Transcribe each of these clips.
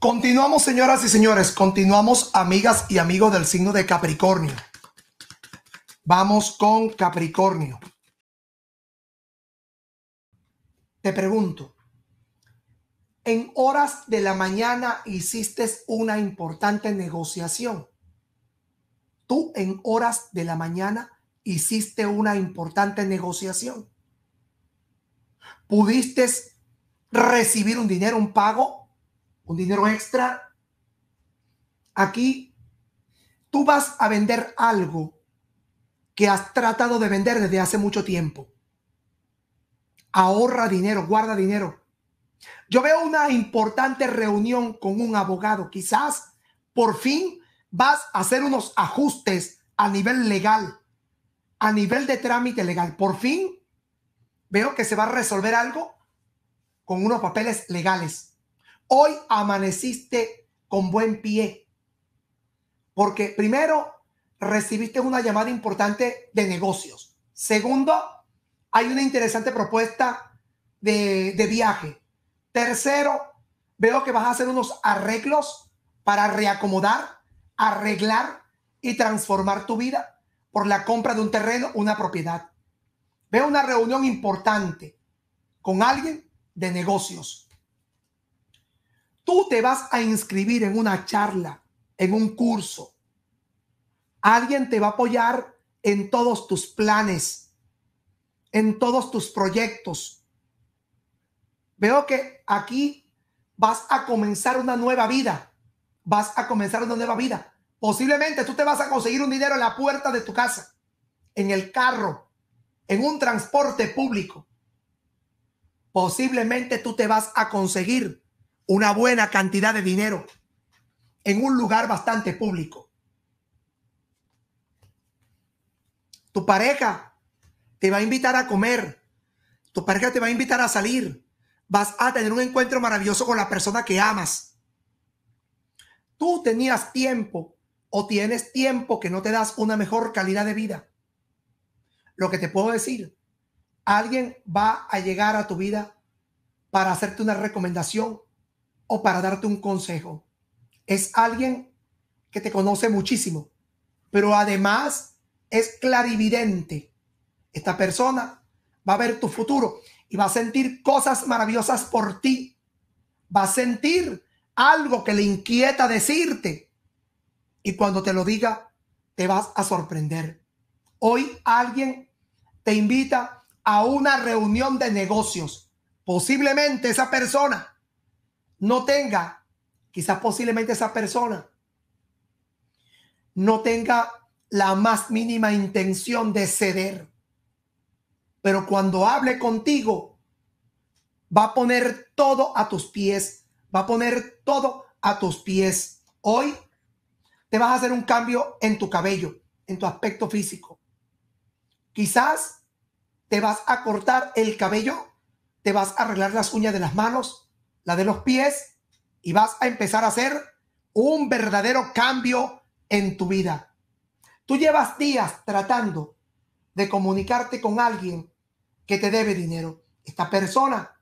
Continuamos, señoras y señores, continuamos, amigas y amigos del signo de Capricornio. Vamos con Capricornio. Te pregunto, en horas de la mañana hiciste una importante negociación. Tú en horas de la mañana hiciste una importante negociación. Pudiste recibir un dinero, un pago un dinero extra. Aquí tú vas a vender algo que has tratado de vender desde hace mucho tiempo. Ahorra dinero, guarda dinero. Yo veo una importante reunión con un abogado. Quizás por fin vas a hacer unos ajustes a nivel legal, a nivel de trámite legal. Por fin veo que se va a resolver algo con unos papeles legales. Hoy amaneciste con buen pie. Porque primero, recibiste una llamada importante de negocios. Segundo, hay una interesante propuesta de, de viaje. Tercero, veo que vas a hacer unos arreglos para reacomodar, arreglar y transformar tu vida por la compra de un terreno, una propiedad. Veo una reunión importante con alguien de negocios tú te vas a inscribir en una charla, en un curso. Alguien te va a apoyar en todos tus planes, en todos tus proyectos. Veo que aquí vas a comenzar una nueva vida. Vas a comenzar una nueva vida. Posiblemente tú te vas a conseguir un dinero en la puerta de tu casa, en el carro, en un transporte público. Posiblemente tú te vas a conseguir una buena cantidad de dinero en un lugar bastante público. Tu pareja te va a invitar a comer, tu pareja te va a invitar a salir, vas a tener un encuentro maravilloso con la persona que amas. Tú tenías tiempo o tienes tiempo que no te das una mejor calidad de vida. Lo que te puedo decir, alguien va a llegar a tu vida para hacerte una recomendación o para darte un consejo. Es alguien que te conoce muchísimo, pero además es clarividente. Esta persona va a ver tu futuro y va a sentir cosas maravillosas por ti. Va a sentir algo que le inquieta decirte. Y cuando te lo diga, te vas a sorprender. Hoy alguien te invita a una reunión de negocios. Posiblemente esa persona no tenga, quizás posiblemente esa persona no tenga la más mínima intención de ceder. Pero cuando hable contigo, va a poner todo a tus pies, va a poner todo a tus pies. Hoy te vas a hacer un cambio en tu cabello, en tu aspecto físico. Quizás te vas a cortar el cabello, te vas a arreglar las uñas de las manos, la de los pies, y vas a empezar a hacer un verdadero cambio en tu vida. Tú llevas días tratando de comunicarte con alguien que te debe dinero. Esta persona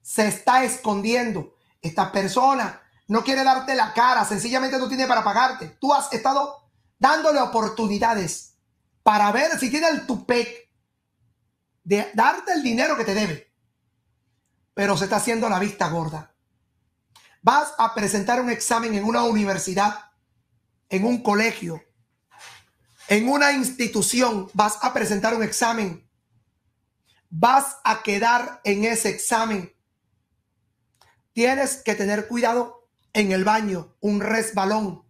se está escondiendo. Esta persona no quiere darte la cara. Sencillamente no tiene para pagarte. Tú has estado dándole oportunidades para ver si tiene el tupec de darte el dinero que te debe pero se está haciendo la vista gorda. Vas a presentar un examen en una universidad, en un colegio, en una institución, vas a presentar un examen. Vas a quedar en ese examen. Tienes que tener cuidado en el baño, un resbalón,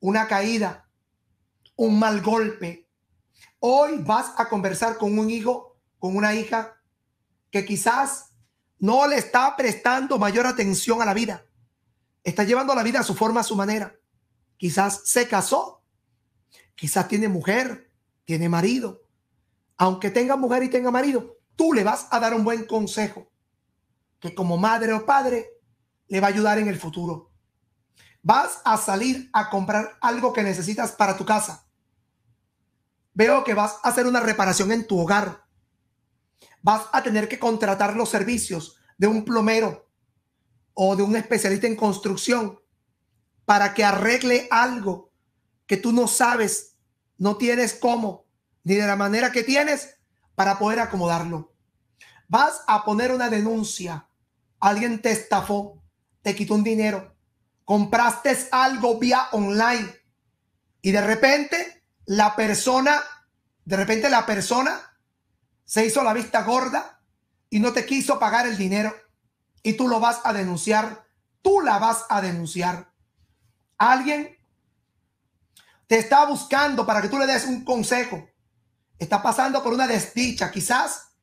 una caída, un mal golpe. Hoy vas a conversar con un hijo, con una hija que quizás no le está prestando mayor atención a la vida. Está llevando la vida a su forma, a su manera. Quizás se casó, quizás tiene mujer, tiene marido. Aunque tenga mujer y tenga marido, tú le vas a dar un buen consejo que como madre o padre le va a ayudar en el futuro. Vas a salir a comprar algo que necesitas para tu casa. Veo que vas a hacer una reparación en tu hogar vas a tener que contratar los servicios de un plomero o de un especialista en construcción para que arregle algo que tú no sabes, no tienes cómo, ni de la manera que tienes para poder acomodarlo. Vas a poner una denuncia. Alguien te estafó, te quitó un dinero, compraste algo vía online y de repente la persona, de repente la persona se hizo la vista gorda y no te quiso pagar el dinero y tú lo vas a denunciar, tú la vas a denunciar. Alguien te está buscando para que tú le des un consejo. Está pasando por una desdicha, quizás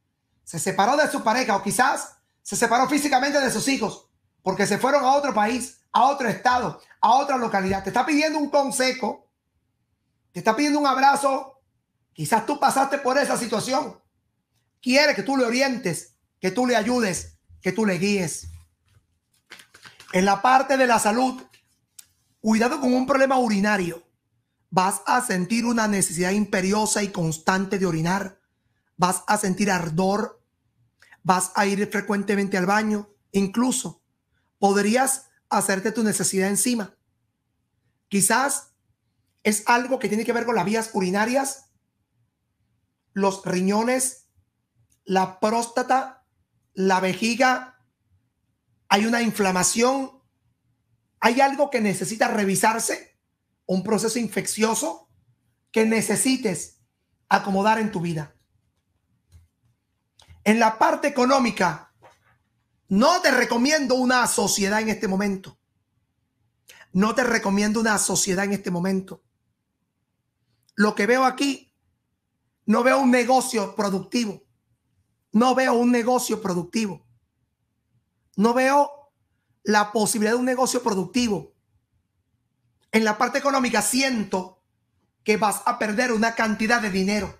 se separó de su pareja o quizás se separó físicamente de sus hijos porque se fueron a otro país, a otro estado, a otra localidad. Te está pidiendo un consejo, te está pidiendo un abrazo. Quizás tú pasaste por esa situación quiere que tú le orientes, que tú le ayudes, que tú le guíes. En la parte de la salud, cuidado con un problema urinario. Vas a sentir una necesidad imperiosa y constante de orinar. Vas a sentir ardor. Vas a ir frecuentemente al baño. Incluso podrías hacerte tu necesidad encima. Quizás es algo que tiene que ver con las vías urinarias, los riñones la próstata, la vejiga, hay una inflamación, hay algo que necesita revisarse, un proceso infeccioso que necesites acomodar en tu vida. En la parte económica, no te recomiendo una sociedad en este momento. No te recomiendo una sociedad en este momento. Lo que veo aquí, no veo un negocio productivo. No veo un negocio productivo. No veo la posibilidad de un negocio productivo. En la parte económica siento que vas a perder una cantidad de dinero.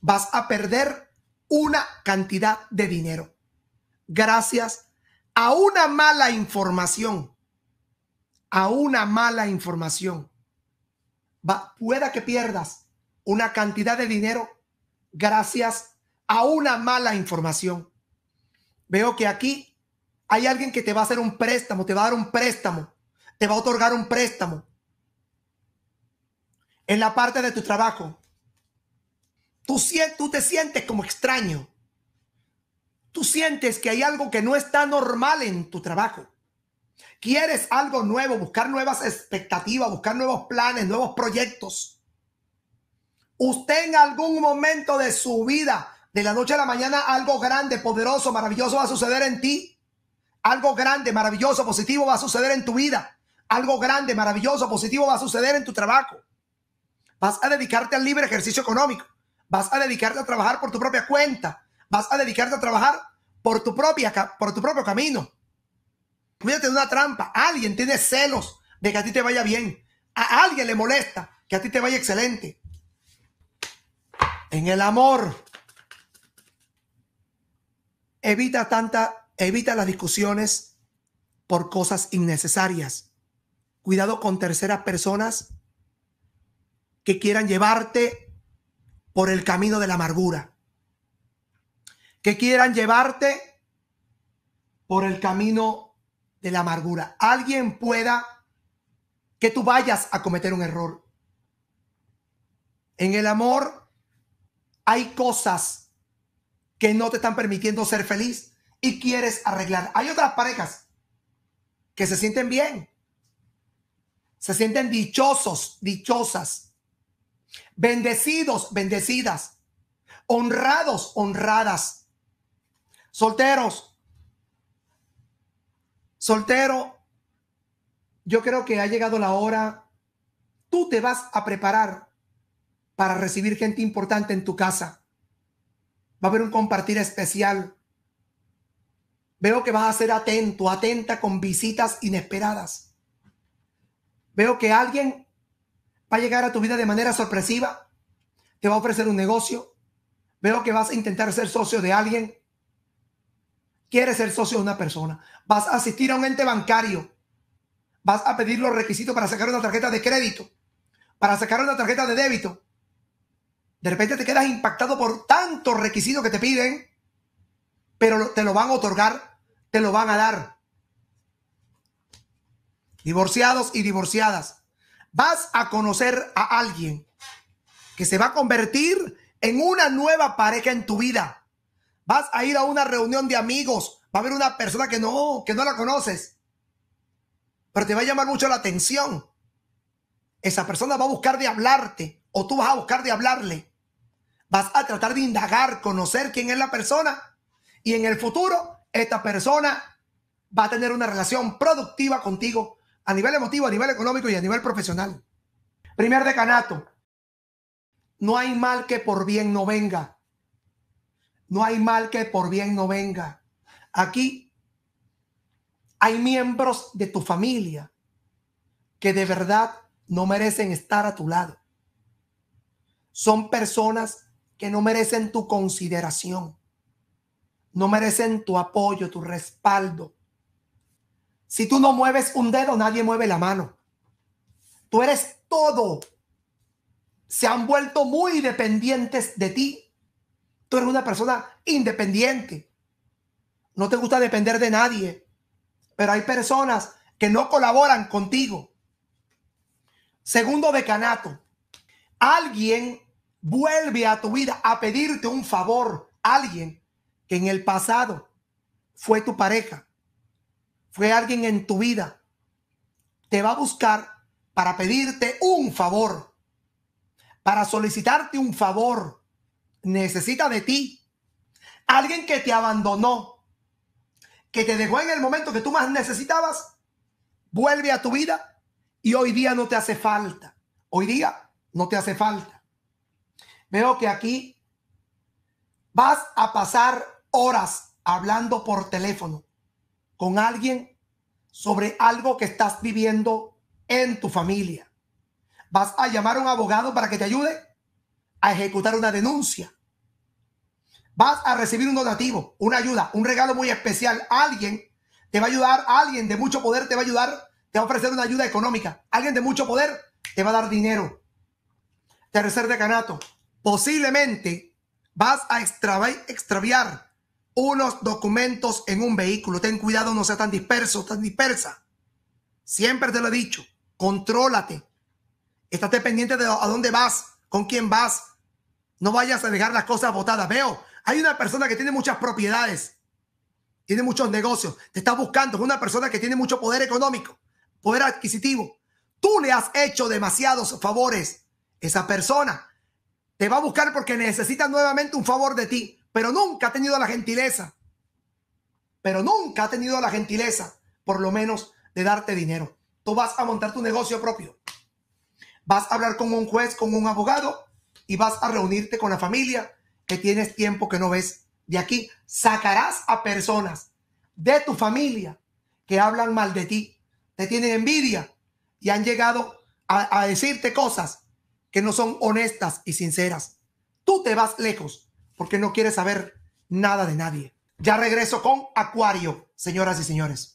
Vas a perder una cantidad de dinero. Gracias a una mala información. A una mala información. pueda que pierdas una cantidad de dinero gracias a una mala información. Veo que aquí hay alguien que te va a hacer un préstamo, te va a dar un préstamo, te va a otorgar un préstamo. En la parte de tu trabajo, tú, tú te sientes como extraño. Tú sientes que hay algo que no está normal en tu trabajo. Quieres algo nuevo, buscar nuevas expectativas, buscar nuevos planes, nuevos proyectos. Usted en algún momento de su vida de la noche a la mañana algo grande, poderoso, maravilloso va a suceder en ti. Algo grande, maravilloso, positivo va a suceder en tu vida. Algo grande, maravilloso, positivo va a suceder en tu trabajo. Vas a dedicarte al libre ejercicio económico. Vas a dedicarte a trabajar por tu propia cuenta. Vas a dedicarte a trabajar por tu, propia, por tu propio camino. Cuídate de una trampa. Alguien tiene celos de que a ti te vaya bien. A alguien le molesta que a ti te vaya excelente. En el amor, Evita tanta, evita las discusiones por cosas innecesarias. Cuidado con terceras personas que quieran llevarte por el camino de la amargura. Que quieran llevarte por el camino de la amargura. Alguien pueda que tú vayas a cometer un error. En el amor hay cosas que no te están permitiendo ser feliz y quieres arreglar. Hay otras parejas que se sienten bien, se sienten dichosos, dichosas, bendecidos, bendecidas, honrados, honradas, solteros, soltero. Yo creo que ha llegado la hora. Tú te vas a preparar para recibir gente importante en tu casa. Va a haber un compartir especial. Veo que vas a ser atento, atenta con visitas inesperadas. Veo que alguien va a llegar a tu vida de manera sorpresiva. Te va a ofrecer un negocio. Veo que vas a intentar ser socio de alguien. Quieres ser socio de una persona. Vas a asistir a un ente bancario. Vas a pedir los requisitos para sacar una tarjeta de crédito. Para sacar una tarjeta de débito. De repente te quedas impactado por tantos requisitos que te piden, pero te lo van a otorgar, te lo van a dar. Divorciados y divorciadas, vas a conocer a alguien que se va a convertir en una nueva pareja en tu vida. Vas a ir a una reunión de amigos, va a haber una persona que no, que no la conoces, pero te va a llamar mucho la atención. Esa persona va a buscar de hablarte o tú vas a buscar de hablarle vas a tratar de indagar, conocer quién es la persona y en el futuro esta persona va a tener una relación productiva contigo a nivel emotivo, a nivel económico y a nivel profesional. Primer decanato, no hay mal que por bien no venga. No hay mal que por bien no venga. Aquí hay miembros de tu familia que de verdad no merecen estar a tu lado. Son personas que no merecen tu consideración, no merecen tu apoyo, tu respaldo. Si tú no mueves un dedo, nadie mueve la mano. Tú eres todo. Se han vuelto muy dependientes de ti. Tú eres una persona independiente. No te gusta depender de nadie. Pero hay personas que no colaboran contigo. Segundo decanato. Alguien vuelve a tu vida a pedirte un favor alguien que en el pasado fue tu pareja, fue alguien en tu vida, te va a buscar para pedirte un favor, para solicitarte un favor. Necesita de ti. Alguien que te abandonó, que te dejó en el momento que tú más necesitabas, vuelve a tu vida y hoy día no te hace falta. Hoy día no te hace falta. Veo que aquí vas a pasar horas hablando por teléfono con alguien sobre algo que estás viviendo en tu familia. Vas a llamar a un abogado para que te ayude a ejecutar una denuncia. Vas a recibir un donativo, una ayuda, un regalo muy especial. Alguien te va a ayudar, alguien de mucho poder te va a ayudar, te va a ofrecer una ayuda económica. Alguien de mucho poder te va a dar dinero. Te Tercer decanato, posiblemente vas a extraviar unos documentos en un vehículo. Ten cuidado, no sea tan disperso, tan dispersa. Siempre te lo he dicho, contrólate. Estate pendiente de a dónde vas, con quién vas. No vayas a dejar las cosas botadas. Veo, hay una persona que tiene muchas propiedades, tiene muchos negocios, te está buscando. Es una persona que tiene mucho poder económico, poder adquisitivo. Tú le has hecho demasiados favores. a Esa persona te va a buscar porque necesita nuevamente un favor de ti, pero nunca ha tenido la gentileza. Pero nunca ha tenido la gentileza, por lo menos, de darte dinero. Tú vas a montar tu negocio propio. Vas a hablar con un juez, con un abogado y vas a reunirte con la familia que tienes tiempo que no ves. De aquí sacarás a personas de tu familia que hablan mal de ti, te tienen envidia y han llegado a, a decirte cosas que no son honestas y sinceras. Tú te vas lejos porque no quieres saber nada de nadie. Ya regreso con Acuario, señoras y señores.